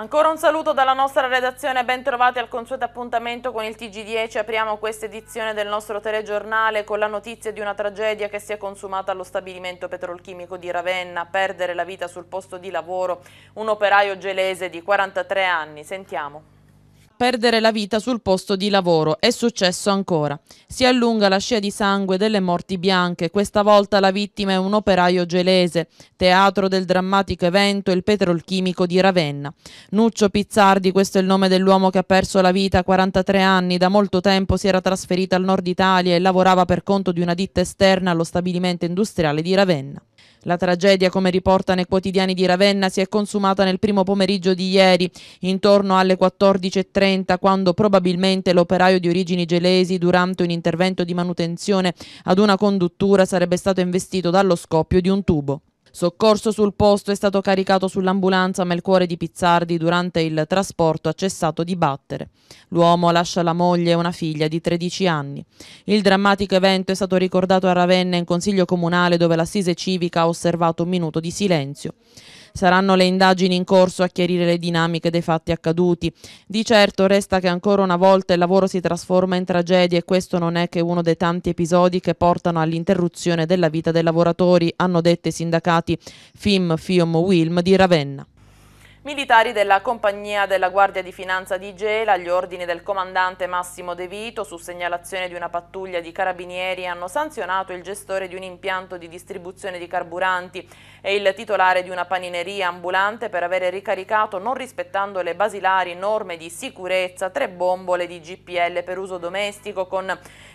Ancora un saluto dalla nostra redazione, ben trovati al consueto appuntamento con il TG10. Apriamo questa edizione del nostro telegiornale con la notizia di una tragedia che si è consumata allo stabilimento petrolchimico di Ravenna. Perdere la vita sul posto di lavoro un operaio gelese di 43 anni. Sentiamo perdere la vita sul posto di lavoro. È successo ancora. Si allunga la scia di sangue delle morti bianche. Questa volta la vittima è un operaio gelese, teatro del drammatico evento il petrolchimico di Ravenna. Nuccio Pizzardi, questo è il nome dell'uomo che ha perso la vita a 43 anni, da molto tempo si era trasferito al nord Italia e lavorava per conto di una ditta esterna allo stabilimento industriale di Ravenna. La tragedia, come riporta nei quotidiani di Ravenna, si è consumata nel primo pomeriggio di ieri, intorno alle 14.30, quando probabilmente l'operaio di origini gelesi, durante un intervento di manutenzione ad una conduttura, sarebbe stato investito dallo scoppio di un tubo. Soccorso sul posto è stato caricato sull'ambulanza ma il cuore di Pizzardi durante il trasporto ha cessato di battere. L'uomo lascia la moglie e una figlia di 13 anni. Il drammatico evento è stato ricordato a Ravenna in consiglio comunale dove l'assise civica ha osservato un minuto di silenzio. Saranno le indagini in corso a chiarire le dinamiche dei fatti accaduti. Di certo resta che ancora una volta il lavoro si trasforma in tragedia e questo non è che uno dei tanti episodi che portano all'interruzione della vita dei lavoratori, hanno detto i sindacati FIM, FIOM, WILM di Ravenna. Militari della compagnia della Guardia di Finanza di Gela, agli ordini del comandante Massimo De Vito, su segnalazione di una pattuglia di carabinieri, hanno sanzionato il gestore di un impianto di distribuzione di carburanti e il titolare di una panineria ambulante per avere ricaricato, non rispettando le basilari norme di sicurezza, tre bombole di GPL per uso domestico con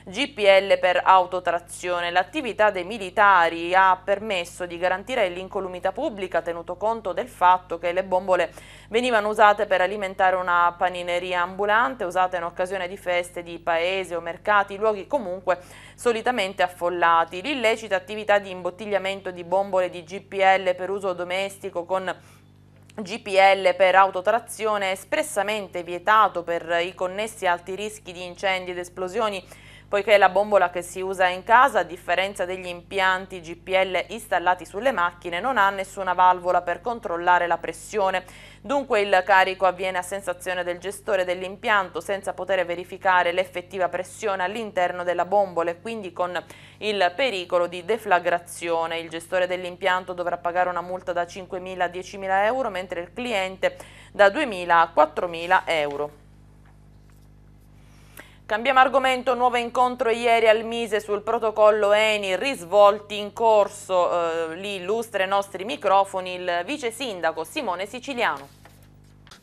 GPL per autotrazione. L'attività dei militari ha permesso di garantire l'incolumità pubblica, tenuto conto del fatto che le bombole vongole venivano usate per alimentare una panineria ambulante, usate in occasione di feste di paese o mercati, luoghi comunque solitamente affollati. L'illecita attività di imbottigliamento di bombole di GPL per uso domestico con GPL per autotrazione è espressamente vietato per i connessi alti rischi di incendi ed esplosioni poiché la bombola che si usa in casa, a differenza degli impianti GPL installati sulle macchine, non ha nessuna valvola per controllare la pressione. Dunque il carico avviene a sensazione del gestore dell'impianto senza poter verificare l'effettiva pressione all'interno della bombola e quindi con il pericolo di deflagrazione. Il gestore dell'impianto dovrà pagare una multa da 5.000 a 10.000 euro, mentre il cliente da 2.000 a 4.000 euro. Cambiamo argomento, nuovo incontro ieri al Mise sul protocollo Eni, risvolti in corso, eh, li illustra i nostri microfoni il vice sindaco Simone Siciliano.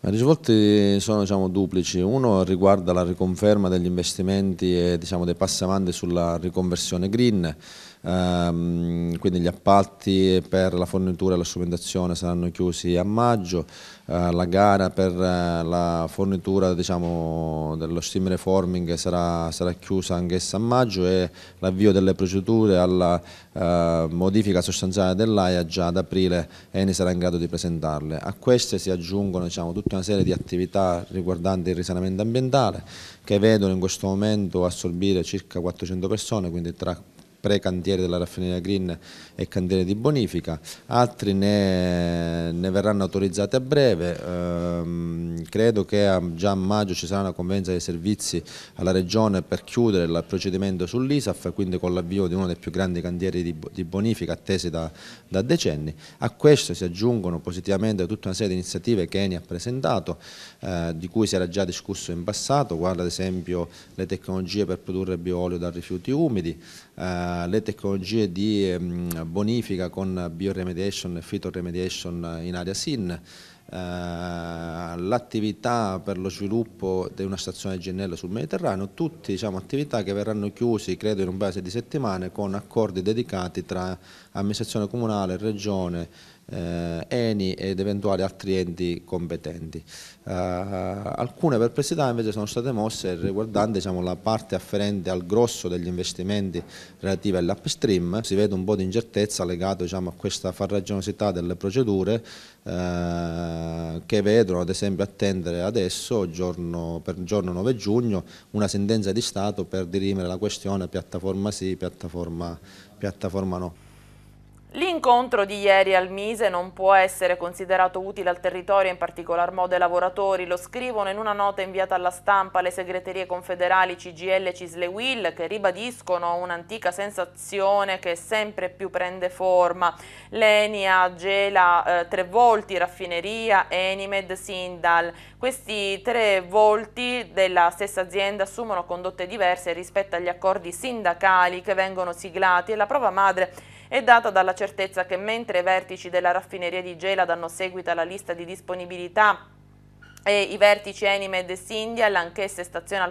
I risvolti sono diciamo, duplici, uno riguarda la riconferma degli investimenti e diciamo, dei avanti sulla riconversione green, ehm, quindi gli appalti per la fornitura e la strumentazione saranno chiusi a maggio, eh, la gara per eh, la fornitura diciamo, dello steam reforming sarà, sarà chiusa anch'essa a maggio e l'avvio delle procedure alla eh, modifica sostanziale dell'AIA già ad aprile Eni sarà in grado di presentarle. A queste si aggiungono diciamo, tutta una serie di attività riguardanti il risanamento ambientale che vedono in questo momento assorbire circa 400 persone, quindi tra pre-cantiere della raffineria Green e cantiere di bonifica, altri ne, ne verranno autorizzati a breve, ehm, credo che a, già a maggio ci sarà una convenza dei servizi alla Regione per chiudere il procedimento sull'ISAF, quindi con l'avvio di uno dei più grandi cantieri di, di bonifica attesi da, da, decenni. A questo si aggiungono positivamente tutta una serie di iniziative che Eni ha presentato, eh, di cui si era già discusso in passato, guarda ad esempio le tecnologie per produrre bioolio da rifiuti umidi, eh, le tecnologie di eh, bonifica con bioremediation e fitoremediation in area SIN, eh, l'attività per lo sviluppo di una stazione di GNL sul Mediterraneo, tutte diciamo, attività che verranno chiuse credo in un paio di settimane con accordi dedicati tra amministrazione comunale, regione, eh, ENI ed eventuali altri enti competenti. Eh, eh alcune perplessità invece sono state mosse riguardanti diciamo, la parte afferente al grosso degli investimenti relativi all'upstream, si vede un po' di incertezza legata diciamo, a questa farraginosità delle procedure eh, che vedono ad esempio attendere adesso, giorno, per giorno 9 giugno, una sentenza di Stato per dirimere la questione piattaforma sì, piattaforma, piattaforma no. L'incontro di ieri al Mise non può essere considerato utile al territorio, in particolar modo ai lavoratori. Lo scrivono in una nota inviata alla stampa le segreterie confederali CGL e Cislewil che ribadiscono un'antica sensazione che sempre più prende forma. L'Enia gela eh, tre volti, raffineria, Enimed, Sindal. Questi tre volti della stessa azienda assumono condotte diverse rispetto agli accordi sindacali che vengono siglati e la prova madre è è data dalla certezza che mentre i vertici della raffineria di Gela danno seguito alla lista di disponibilità e i vertici Enime e Sindial, anch'esse stazioni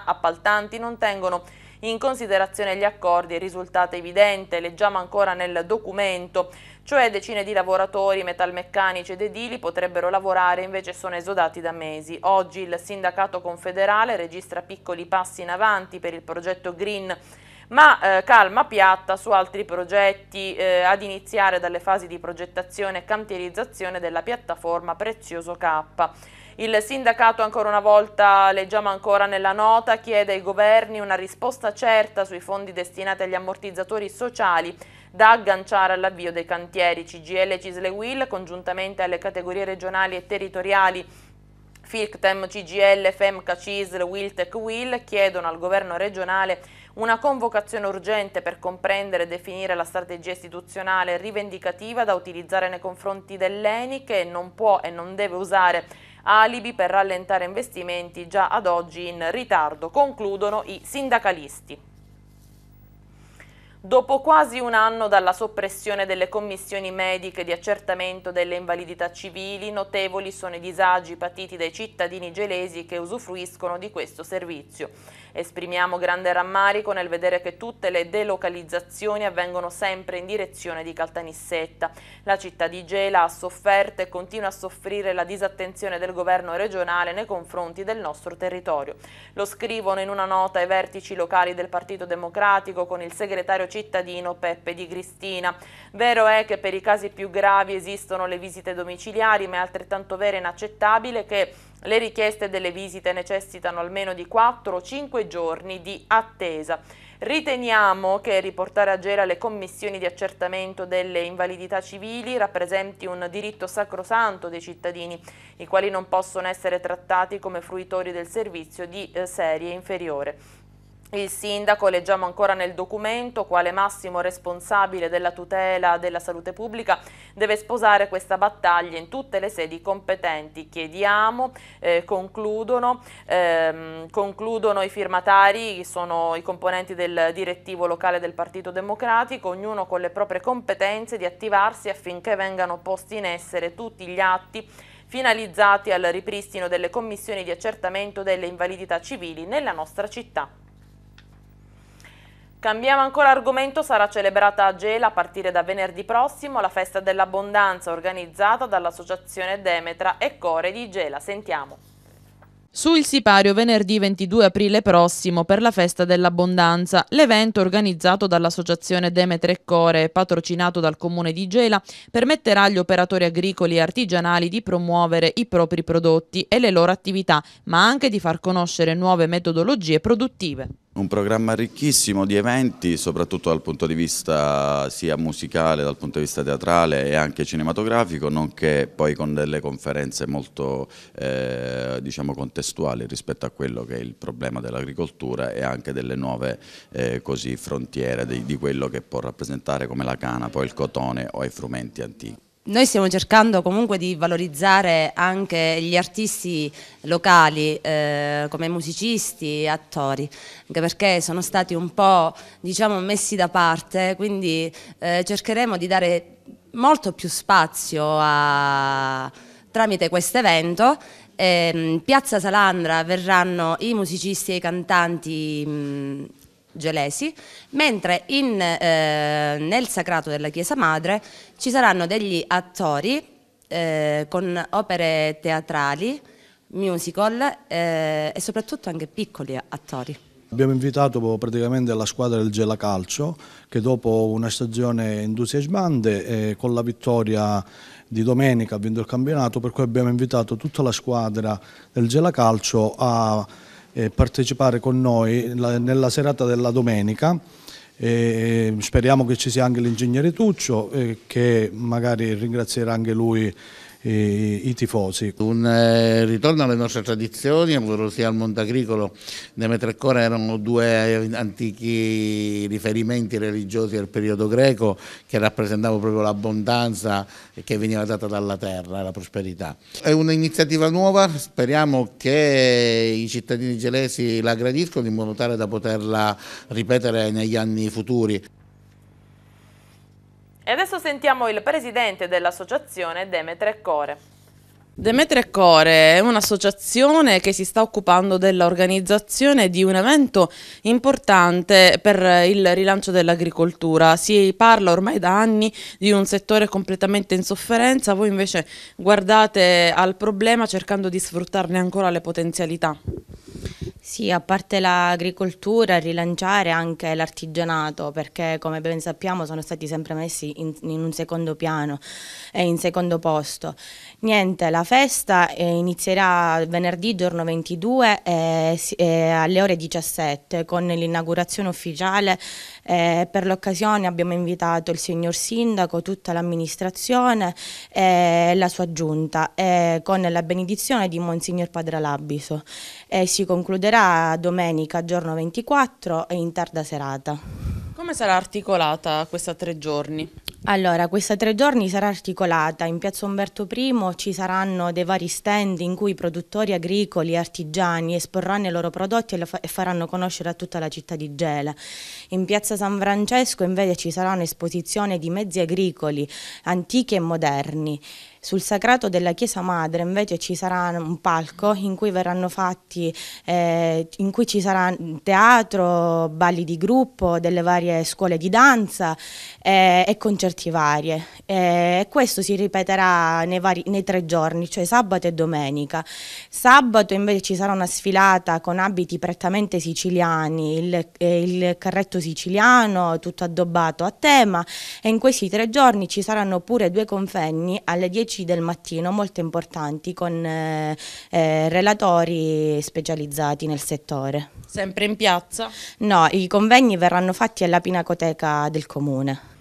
appaltanti, non tengono in considerazione gli accordi, il risultato è evidente, leggiamo ancora nel documento, cioè decine di lavoratori metalmeccanici ed edili potrebbero lavorare, invece sono esodati da mesi. Oggi il sindacato confederale registra piccoli passi in avanti per il progetto Green ma eh, calma piatta su altri progetti, eh, ad iniziare dalle fasi di progettazione e cantierizzazione della piattaforma Prezioso K. Il sindacato ancora una volta, leggiamo ancora nella nota, chiede ai governi una risposta certa sui fondi destinati agli ammortizzatori sociali da agganciare all'avvio dei cantieri. CGL e Cisle Will, congiuntamente alle categorie regionali e territoriali FILCTEM, CGL, FEMCA, CISL, WILTEC, WIL, chiedono al governo regionale una convocazione urgente per comprendere e definire la strategia istituzionale rivendicativa da utilizzare nei confronti dell'ENI che non può e non deve usare alibi per rallentare investimenti già ad oggi in ritardo, concludono i sindacalisti. Dopo quasi un anno dalla soppressione delle commissioni mediche di accertamento delle invalidità civili, notevoli sono i disagi patiti dai cittadini gelesi che usufruiscono di questo servizio. Esprimiamo grande rammarico nel vedere che tutte le delocalizzazioni avvengono sempre in direzione di Caltanissetta. La città di Gela ha sofferto e continua a soffrire la disattenzione del governo regionale nei confronti del nostro territorio. Lo scrivono in una nota ai vertici locali del Partito Democratico con il segretario cittadino Peppe Di Cristina. Vero è che per i casi più gravi esistono le visite domiciliari, ma è altrettanto vero e inaccettabile che le richieste delle visite necessitano almeno di 4 o 5 giorni di attesa. Riteniamo che riportare a Gera le commissioni di accertamento delle invalidità civili rappresenti un diritto sacrosanto dei cittadini, i quali non possono essere trattati come fruitori del servizio di eh, serie inferiore. Il sindaco, leggiamo ancora nel documento, quale massimo responsabile della tutela della salute pubblica, deve sposare questa battaglia in tutte le sedi competenti. Chiediamo, eh, concludono, ehm, concludono i firmatari, sono i componenti del direttivo locale del Partito Democratico, ognuno con le proprie competenze di attivarsi affinché vengano posti in essere tutti gli atti finalizzati al ripristino delle commissioni di accertamento delle invalidità civili nella nostra città. Cambiamo ancora argomento, sarà celebrata a Gela a partire da venerdì prossimo la festa dell'abbondanza organizzata dall'associazione Demetra e Core di Gela. Sentiamo. Sul sipario venerdì 22 aprile prossimo per la Festa dell'Abbondanza, l'evento organizzato dall'associazione Demetre e Core e patrocinato dal comune di Gela permetterà agli operatori agricoli e artigianali di promuovere i propri prodotti e le loro attività, ma anche di far conoscere nuove metodologie produttive. Un programma ricchissimo di eventi, soprattutto dal punto di vista sia musicale, dal punto di vista teatrale e anche cinematografico, nonché poi con delle conferenze molto eh, diciamo contestuali rispetto a quello che è il problema dell'agricoltura e anche delle nuove eh, così, frontiere di, di quello che può rappresentare come la cana, poi il cotone o i frumenti antichi noi stiamo cercando comunque di valorizzare anche gli artisti locali eh, come musicisti e attori, anche perché sono stati un po' diciamo, messi da parte, quindi eh, cercheremo di dare molto più spazio a, tramite questo evento ehm, Piazza Salandra verranno i musicisti e i cantanti mm, gelesi, mentre in, eh, nel sacrato della Chiesa Madre ci saranno degli attori eh, con opere teatrali, musical eh, e soprattutto anche piccoli attori. Abbiamo invitato praticamente la squadra del Gela Calcio che dopo una stagione entusiasmante eh, con la vittoria di domenica ha vinto il campionato per cui abbiamo invitato tutta la squadra del Gela Calcio a eh, partecipare con noi la, nella serata della domenica. Eh, speriamo che ci sia anche l'ingegnere Tuccio eh, che magari ringrazierà anche lui i, i tifosi. Un eh, ritorno alle nostre tradizioni, ovvero sia al mondo agricolo, Demetrio e Cora erano due antichi riferimenti religiosi del periodo greco che rappresentavano proprio l'abbondanza che veniva data dalla terra, la prosperità. È un'iniziativa nuova, speriamo che i cittadini gelesi la gradiscono in modo tale da poterla ripetere negli anni futuri. E adesso sentiamo il presidente dell'associazione Demetre Core. Demetre Core è un'associazione che si sta occupando dell'organizzazione di un evento importante per il rilancio dell'agricoltura. Si parla ormai da anni di un settore completamente in sofferenza, voi invece guardate al problema cercando di sfruttarne ancora le potenzialità. Sì, a parte l'agricoltura, rilanciare anche l'artigianato, perché come ben sappiamo sono stati sempre messi in, in, un secondo piano e in secondo posto. Niente, la festa eh, inizierà venerdì giorno 22 eh, eh, alle ore 17 con l'inaugurazione ufficiale eh, per l'occasione abbiamo invitato il signor Sindaco, tutta l'amministrazione e la sua giunta eh, con la benedizione di Monsignor Padre Labiso e eh, si concluderà domenica giorno 24 e in tarda serata. Come sarà articolata questa tre giorni? Allora, questa tre giorni sarà articolata. In piazza Umberto I ci saranno dei vari stand in cui produttori agricoli e artigiani esporranno i loro prodotti e, fa e, faranno conoscere a tutta la città di Gela. In piazza San Francesco invece ci sarà un'esposizione di mezzi agricoli antichi e moderni. Sul sacrato della Chiesa Madre invece ci sarà un palco in cui verranno fatti, eh, in cui ci sarà teatro, balli di gruppo, delle varie scuole di danza eh, e concerti varie. Eh, e questo si ripeterà nei, vari, nei tre giorni, cioè sabato e domenica. Sabato invece ci sarà una sfilata con abiti prettamente siciliani, il, eh, il carretto siciliano, tutto addobbato a tema e in questi tre giorni ci saranno pure due confegni alle 10 10 del mattino molto importanti con eh, eh, relatori specializzati nel settore. Sempre in piazza? No, i convegni verranno fatti alla Pinacoteca del Comune.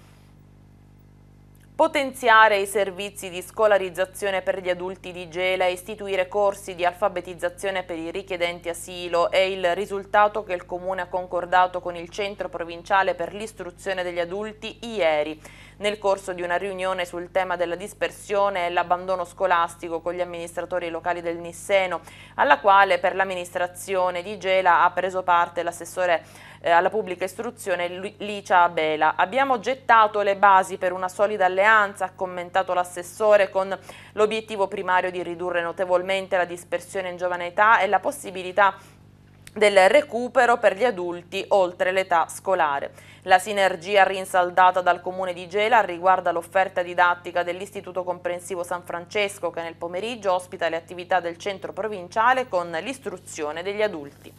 Potenziare i servizi di scolarizzazione per gli adulti di Gela e istituire corsi di alfabetizzazione per i richiedenti asilo è il risultato che il Comune ha concordato con il Centro Provinciale per l'Istruzione degli Adulti ieri. Nel corso di una riunione sul tema della dispersione e l'abbandono scolastico con gli amministratori locali del Nisseno, alla quale per l'amministrazione di Gela ha preso parte l'assessore eh, alla pubblica istruzione Licia Abela. Abbiamo gettato le basi per una solida alleanza, ha commentato l'assessore, con l'obiettivo primario di ridurre notevolmente la dispersione in giovane età e la possibilità di del recupero per gli adulti oltre l'età scolare. La sinergia rinsaldata dal Comune di Gela riguarda l'offerta didattica dell'Istituto Comprensivo San Francesco che nel pomeriggio ospita le attività del centro provinciale con l'istruzione degli adulti.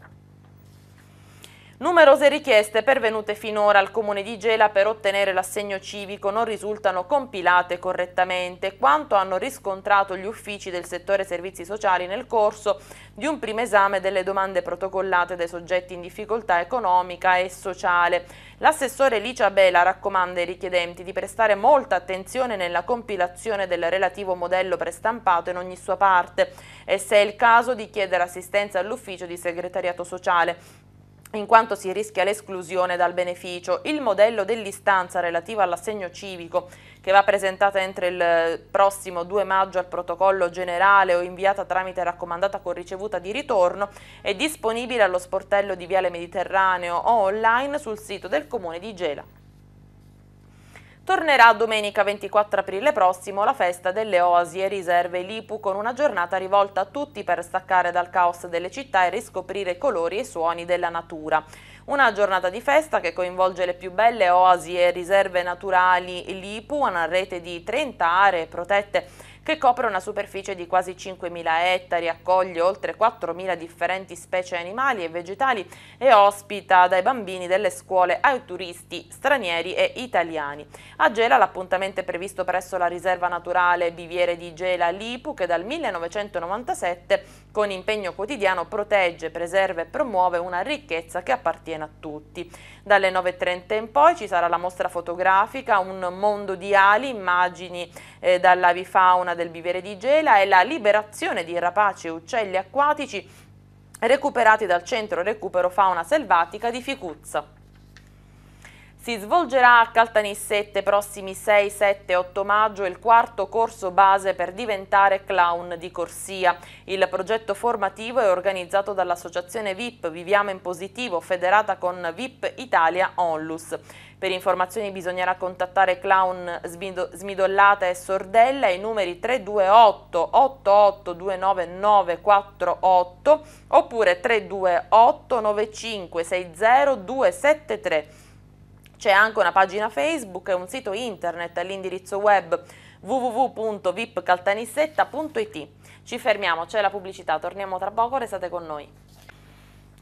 Numerose richieste pervenute finora al Comune di Gela per ottenere l'assegno civico non risultano compilate correttamente, quanto hanno riscontrato gli uffici del settore servizi sociali nel corso di un primo esame delle domande protocollate dai soggetti in difficoltà economica e sociale. L'assessore Licia Bela raccomanda ai richiedenti di prestare molta attenzione nella compilazione del relativo modello prestampato in ogni sua parte e se è il caso di chiedere assistenza all'ufficio di segretariato sociale in quanto si rischia l'esclusione dal beneficio. Il modello dell'istanza relativa all'assegno civico, che va presentata entro il prossimo 2 maggio al protocollo generale o inviata tramite raccomandata con ricevuta di ritorno, è disponibile allo sportello di Viale Mediterraneo o online sul sito del Comune di Gela. Tornerà domenica 24 aprile prossimo la festa delle oasi e riserve Lipu con una giornata rivolta a tutti per staccare dal caos delle città e riscoprire i colori e i suoni della natura. Una giornata di festa che coinvolge le più belle oasi e riserve naturali Lipu, una rete di 30 aree protette che copre una superficie di quasi 5.000 ettari, accoglie oltre 4.000 differenti specie animali e vegetali e ospita dai bambini delle scuole ai turisti stranieri e italiani. A Gela l'appuntamento è previsto presso la riserva naturale Biviere di Gela Lipu che dal 1997 con impegno quotidiano protegge, preserva e promuove una ricchezza che appartiene a tutti. Dalle 9.30 in poi ci sarà la mostra fotografica Un mondo di ali, immagini eh, dall'avifauna zona del vivere di Gela e la liberazione di rapaci e uccelli acquatici recuperati dal centro recupero fauna selvatica di Ficuzza. Si svolgerà a Caltanissette prossimi 6, 7 8 maggio il quarto corso base per diventare clown di corsia. Il progetto formativo è organizzato dall'associazione VIP Viviamo in Positivo, federata con VIP Italia Onlus. Per informazioni bisognerà contattare Clown Smidollata e Sordella ai numeri 328 88 29948 oppure 328 9560 273. C'è anche una pagina Facebook e un sito internet all'indirizzo web www.vipcaltanissetta.it. Ci fermiamo, c'è la pubblicità, torniamo tra poco, restate con noi.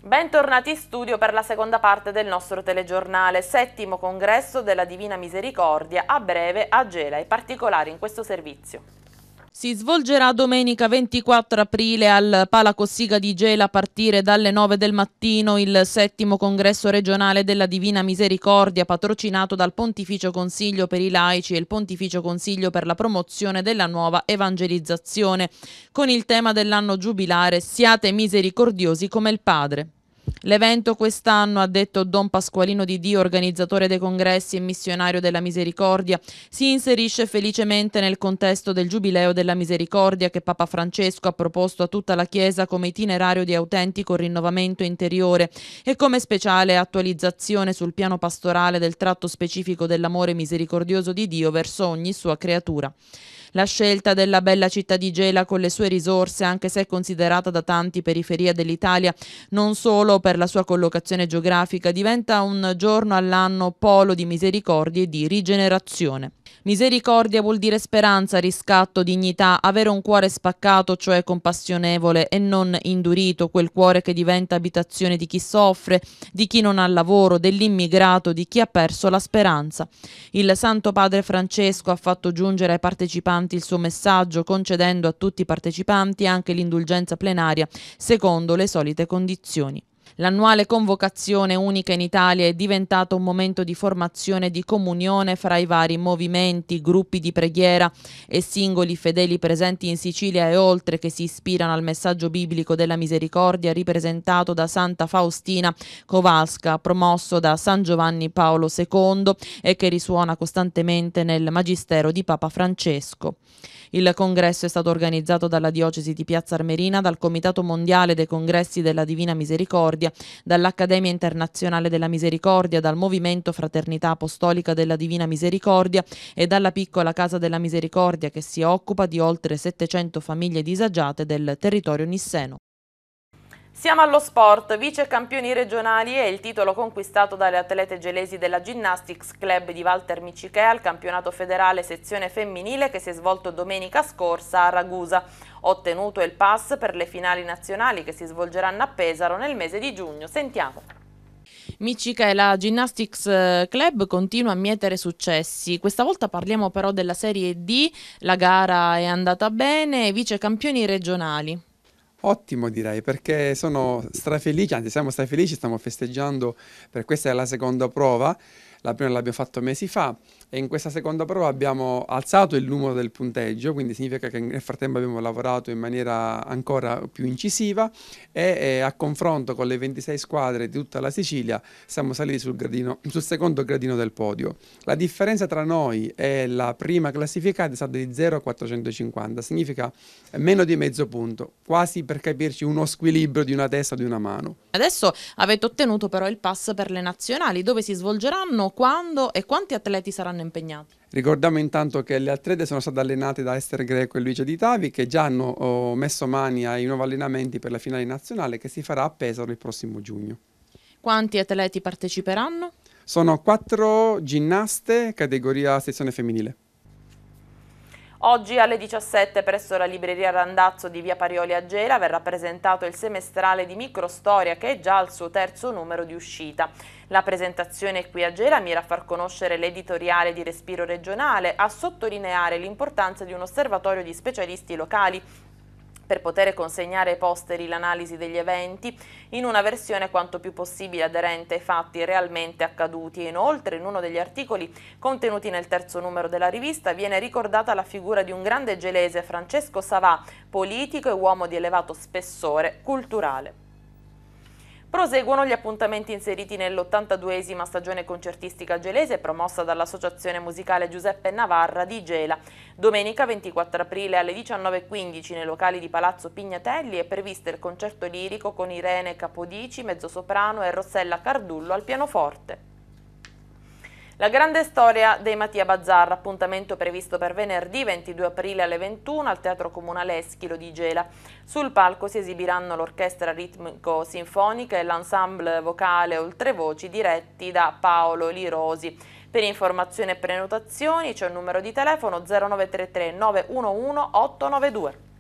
Bentornati in studio per la seconda parte del nostro telegiornale, settimo congresso della Divina Misericordia, a breve a Gela, e particolari in questo servizio. Si svolgerà domenica 24 aprile al Pala Cossiga di Gela a partire dalle 9 del mattino il settimo congresso regionale della Divina Misericordia patrocinato dal Pontificio Consiglio per i laici e il Pontificio Consiglio per la promozione della nuova evangelizzazione con il tema dell'anno giubilare Siate misericordiosi come il Padre. L'evento quest'anno, ha detto Don Pasqualino di Dio, organizzatore dei congressi e missionario della misericordia, si inserisce felicemente nel contesto del Giubileo della misericordia che Papa Francesco ha proposto a tutta la Chiesa come itinerario di autentico rinnovamento interiore e come speciale attualizzazione sul piano pastorale del tratto specifico dell'amore misericordioso di Dio verso ogni sua creatura. La scelta della bella città di Gela con le sue risorse, anche se considerata da tanti periferia dell'Italia, non solo per la sua collocazione geografica, diventa un giorno all'anno polo di misericordia e di rigenerazione. Misericordia vuol dire speranza, riscatto, dignità, avere un cuore spaccato, cioè compassionevole e non indurito, quel cuore che diventa abitazione di chi soffre, di chi non ha lavoro, dell'immigrato, di chi ha perso la speranza. Il Santo Padre Francesco ha fatto giungere ai partecipanti il suo messaggio, concedendo a tutti i partecipanti anche l'indulgenza plenaria, secondo le solite condizioni. L'annuale convocazione unica in Italia è diventata un momento di formazione e di comunione fra i vari movimenti, gruppi di preghiera e singoli fedeli presenti in Sicilia e oltre che si ispirano al messaggio biblico della misericordia ripresentato da Santa Faustina Kowalska, promosso da San Giovanni Paolo II e che risuona costantemente nel Magistero di Papa Francesco. Il congresso è stato organizzato dalla diocesi di Piazza Armerina, dal Comitato Mondiale dei Congressi della Divina Misericordia Misericordia, dall'Accademia Internazionale della Misericordia, dal Movimento Fraternità Apostolica della Divina Misericordia e dalla piccola Casa della Misericordia che si occupa di oltre 700 famiglie disagiate del territorio nisseno. Siamo allo sport, vice campioni regionali e il titolo conquistato dalle atlete gelesi della Gymnastics Club di Walter Micichea al campionato federale sezione femminile che si è svolto domenica scorsa a Ragusa. Ottenuto il pass per le finali nazionali che si svolgeranno a Pesaro nel mese di giugno. Sentiamo. Micica e la Gymnastics eh, Club continua a mietere successi. Questa volta parliamo però della Serie D, la gara è andata bene, vice campioni regionali. Ottimo direi, perché sono strafelici, anzi siamo strafelici, stiamo festeggiando per questa è la seconda prova, la prima l'abbiamo fatto mesi fa, e in questa seconda prova abbiamo alzato il numero del punteggio, quindi significa che nel frattempo abbiamo lavorato in maniera ancora più incisiva e eh, a confronto con le 26 squadre di tutta la Sicilia siamo saliti sul, gradino, sul secondo gradino del podio. La differenza tra noi e la prima classificata è stata di 0,450, significa meno di mezzo punto, quasi per capirci uno squilibrio di una testa o di una mano. Adesso avete ottenuto però il pass per le nazionali, dove si svolgeranno, quando e quanti atleti saranno impegnati. Ricordiamo intanto che le altrede sono state allenate da Esther Greco e Luigia Di Tavi che già hanno oh, messo mani ai nuovi allenamenti per la finale nazionale che si farà a Pesaro il prossimo giugno. Quanti atleti parteciperanno? Sono quattro ginnaste categoria sezione femminile. Oggi alle 17 presso la libreria Randazzo di via Parioli a Gela verrà presentato il semestrale di microstoria che è già al suo terzo numero di uscita. La presentazione qui a Gela mira a far conoscere l'editoriale di respiro regionale, a sottolineare l'importanza di un osservatorio di specialisti locali per poter consegnare ai posteri l'analisi degli eventi in una versione quanto più possibile aderente ai fatti realmente accaduti. Inoltre, in uno degli articoli contenuti nel terzo numero della rivista, viene ricordata la figura di un grande gelese, Francesco Savà, politico e uomo di elevato spessore culturale. Proseguono gli appuntamenti inseriti nell'82esima stagione concertistica gelese promossa dall'Associazione Musicale Giuseppe Navarra di Gela. Domenica 24 aprile alle 19.15 nei locali di Palazzo Pignatelli è previsto il concerto lirico con Irene Capodici, mezzosoprano e Rossella Cardullo al pianoforte. La grande storia dei Mattia Bazzarra, appuntamento previsto per venerdì 22 aprile alle 21 al Teatro Comunale Eschilo di Gela. Sul palco si esibiranno l'orchestra ritmico-sinfonica e l'ensemble vocale Oltrevoci diretti da Paolo Lirosi. Per informazioni e prenotazioni c'è un numero di telefono 0933 911 892.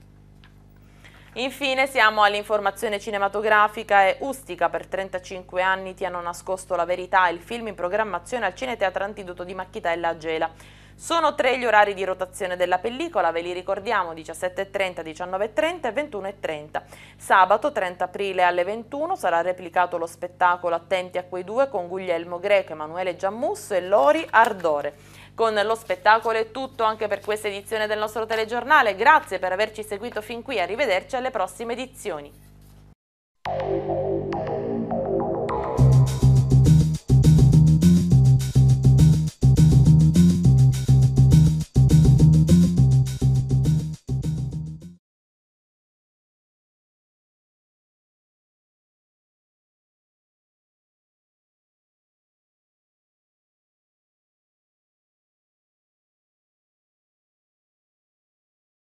Infine siamo all'informazione cinematografica e Ustica per 35 anni ti hanno nascosto la verità, il film in programmazione al Cineteatro Antidoto di Macchitella a Gela. Sono tre gli orari di rotazione della pellicola, ve li ricordiamo 17.30, 19.30 e 21.30. Sabato 30 aprile alle 21 sarà replicato lo spettacolo Attenti a quei due con Guglielmo Greco, Emanuele Giammusso e Lori Ardore con lo spettacolo è tutto anche per questa edizione del nostro telegiornale. Grazie per averci seguito fin qui, arrivederci alle prossime edizioni.